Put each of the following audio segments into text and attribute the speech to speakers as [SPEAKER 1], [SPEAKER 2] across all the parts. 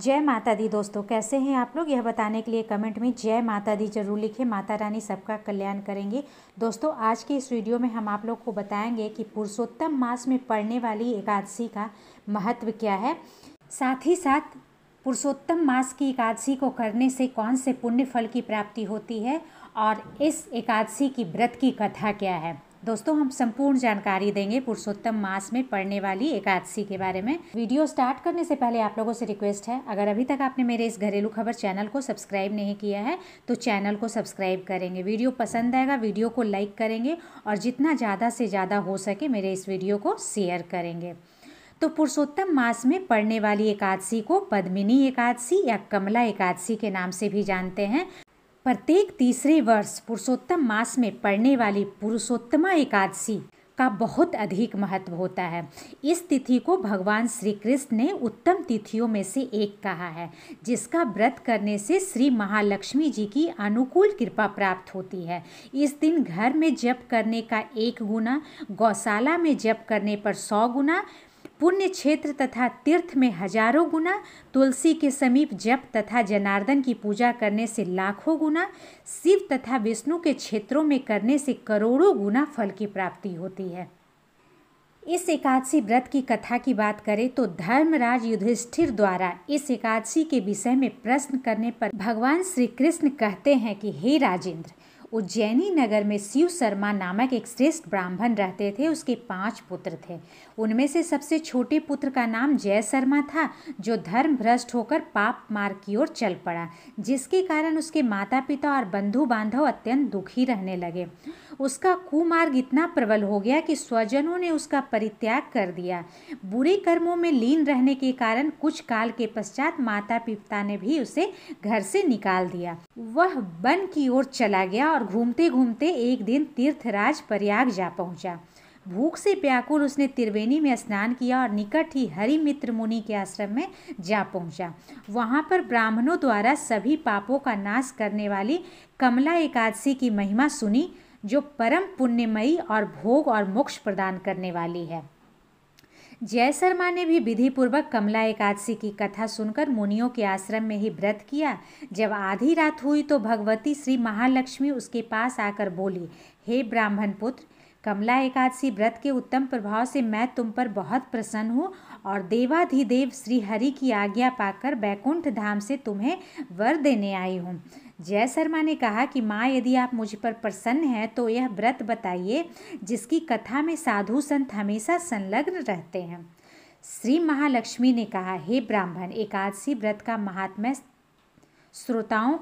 [SPEAKER 1] जय माता दी दोस्तों कैसे हैं आप लोग यह बताने के लिए कमेंट में जय माता दी जरूर लिखें माता रानी सबका कल्याण करेंगी दोस्तों आज के इस वीडियो में हम आप लोग को बताएंगे कि पुरुषोत्तम मास में पड़ने वाली एकादशी का महत्व क्या है साथ ही साथ पुरुषोत्तम मास की एकादशी को करने से कौन से पुण्य फल की प्राप्ति होती है और इस एकादशी की व्रत की कथा क्या है दोस्तों हम संपूर्ण जानकारी देंगे पुरुषोत्तम मास में पढ़ने वाली एकादशी के बारे में वीडियो स्टार्ट करने से पहले आप लोगों से रिक्वेस्ट है अगर अभी तक आपने मेरे इस घरेलू खबर चैनल को सब्सक्राइब नहीं किया है तो चैनल को सब्सक्राइब करेंगे वीडियो पसंद आएगा वीडियो को लाइक करेंगे और जितना ज़्यादा से ज़्यादा हो सके मेरे इस वीडियो को शेयर करेंगे तो पुरुषोत्तम मास में पढ़ने वाली एकादशी को पद्मिनी एकादशी या कमला एकादशी के नाम से भी जानते हैं प्रत्येक तीसरे वर्ष पुरुषोत्तम मास में पड़ने वाली पुरुषोत्तमा एकादशी का बहुत अधिक महत्व होता है इस तिथि को भगवान श्री कृष्ण ने उत्तम तिथियों में से एक कहा है जिसका व्रत करने से श्री महालक्ष्मी जी की अनुकूल कृपा प्राप्त होती है इस दिन घर में जप करने का एक गुना गौशाला में जप करने पर सौ गुना पुण्य क्षेत्र तथा तीर्थ में हजारों गुना तुलसी के समीप जप तथा जनार्दन की पूजा करने से लाखों गुना शिव तथा विष्णु के क्षेत्रों में करने से करोड़ों गुना फल की प्राप्ति होती है इस एकादशी व्रत की कथा की बात करें तो धर्मराज युधिष्ठिर द्वारा इस एकादशी के विषय में प्रश्न करने पर भगवान श्री कृष्ण कहते हैं कि हे राजेंद्र उज्जैनी नगर में शिव शर्मा नामक एक श्रेष्ठ ब्राह्मण रहते थे उसके पांच पुत्र थे उनमें से सबसे छोटे पुत्र का नाम जय शर्मा था जो धर्म भ्रष्ट होकर पाप मार्ग की ओर चल पड़ा जिसके कारण उसके माता पिता और बंधु बांधव अत्यंत दुखी रहने लगे उसका कुमार्ग इतना प्रबल हो गया कि स्वजनों ने उसका परित्याग कर दिया बुरे कर्मों में लीन रहने के कारण कुछ काल के पश्चात माता पिता ने भी उसे घर से निकाल दिया वह वन की ओर चला गया और और घूमते घूमते एक दिन तीर्थराज प्रयाग जा पहुंचा भूख से प्याकुल उसने त्रिवेणी में स्नान किया और निकट ही हरिमित्र मुनि के आश्रम में जा पहुंचा वहां पर ब्राह्मणों द्वारा सभी पापों का नाश करने वाली कमला एकादशी की महिमा सुनी जो परम पुण्यमयी और भोग और मोक्ष प्रदान करने वाली है जय शर्मा ने भी विधिपूर्वक कमला एकादशी की कथा सुनकर मुनियों के आश्रम में ही व्रत किया जब आधी रात हुई तो भगवती श्री महालक्ष्मी उसके पास आकर बोली हे ब्राह्मण पुत्र कमला एकादशी व्रत के उत्तम प्रभाव से मैं तुम पर बहुत प्रसन्न हूँ और देवाधिदेव श्रीहरि की आज्ञा पाकर बैकुंठ धाम से तुम्हें वर देने आई हूँ जय शर्मा ने कहा कि माँ यदि आप मुझ पर प्रसन्न हैं तो यह व्रत बताइए जिसकी कथा में साधु संत हमेशा संलग्न रहते हैं श्री महालक्ष्मी ने कहा हे ब्राह्मण एकादशी व्रत का महात्म्य श्रोताओं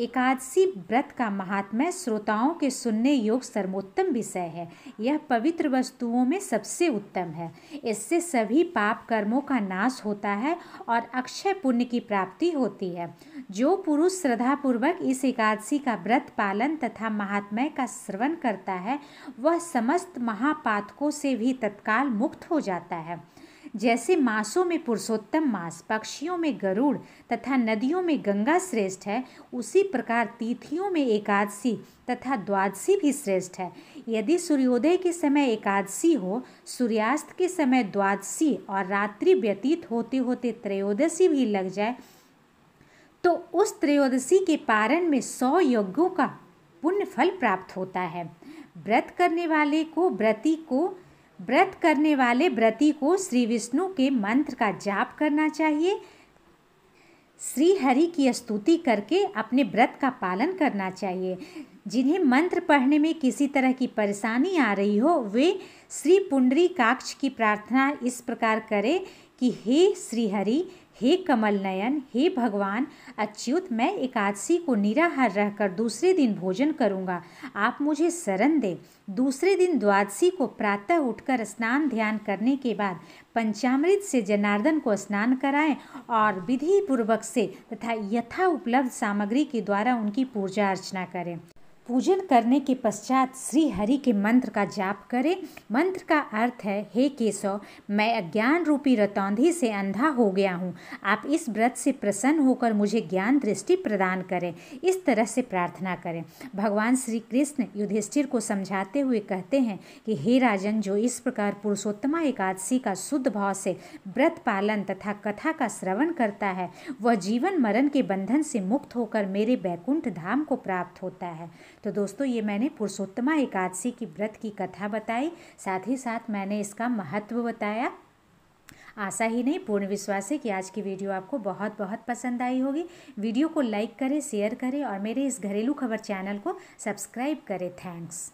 [SPEAKER 1] एकादशी व्रत का महात्म्य श्रोताओं के सुनने योग सर्वोत्तम विषय है यह पवित्र वस्तुओं में सबसे उत्तम है इससे सभी पाप कर्मों का नाश होता है और अक्षय पुण्य की प्राप्ति होती है जो पुरुष श्रद्धापूर्वक इस एकादशी का व्रत पालन तथा महात्म्य का श्रवण करता है वह समस्त महापातकों से भी तत्काल मुक्त हो जाता है जैसे मासों में पुरुषोत्तम मास पक्षियों में गरुड़ तथा नदियों में गंगा श्रेष्ठ है उसी प्रकार तिथियों में एकादशी तथा द्वादशी भी श्रेष्ठ है यदि सूर्योदय के समय एकादशी हो सूर्यास्त के समय द्वादशी और रात्रि व्यतीत होते होते त्रयोदशी भी लग जाए तो उस त्रयोदशी के पारण में सौ यज्ञों का पुण्य फल प्राप्त होता है व्रत करने वाले को व्रती को व्रत करने वाले व्रती को श्री विष्णु के मंत्र का जाप करना चाहिए श्री हरि की स्तुति करके अपने व्रत का पालन करना चाहिए जिन्हें मंत्र पढ़ने में किसी तरह की परेशानी आ रही हो वे श्री पुंडरी काक्ष की प्रार्थना इस प्रकार करें कि हे श्रीहरि हे कमल नयन हे भगवान अच्युत मैं एकादशी को निराहार रहकर दूसरे दिन भोजन करूंगा आप मुझे शरण दें दूसरे दिन द्वादशी को प्रातः उठकर स्नान ध्यान करने के बाद पंचामृत से जनार्दन को स्नान कराएं और विधि पूर्वक से तथा यथा उपलब्ध सामग्री के द्वारा उनकी पूजा अर्चना करें पूजन करने के पश्चात श्री हरि के मंत्र का जाप करें मंत्र का अर्थ है हे केशव मैं अज्ञान रूपी रतौंधी से अंधा हो गया हूँ आप इस व्रत से प्रसन्न होकर मुझे ज्ञान दृष्टि प्रदान करें इस तरह से प्रार्थना करें भगवान श्री कृष्ण युधिष्ठिर को समझाते हुए कहते हैं कि हे राजन जो इस प्रकार पुरुषोत्तमा एकादशी का शुद्ध भाव से व्रत पालन तथा कथा का श्रवण करता है वह जीवन मरण के बंधन से मुक्त होकर मेरे बैकुंठ धाम को प्राप्त होता है तो दोस्तों ये मैंने पुरुषोत्तमा एकादशी की व्रत की कथा बताई साथ ही साथ मैंने इसका महत्व बताया आशा ही नहीं पूर्ण विश्वास है कि आज की वीडियो आपको बहुत बहुत पसंद आई होगी वीडियो को लाइक करें शेयर करें और मेरे इस घरेलू खबर चैनल को सब्सक्राइब करें थैंक्स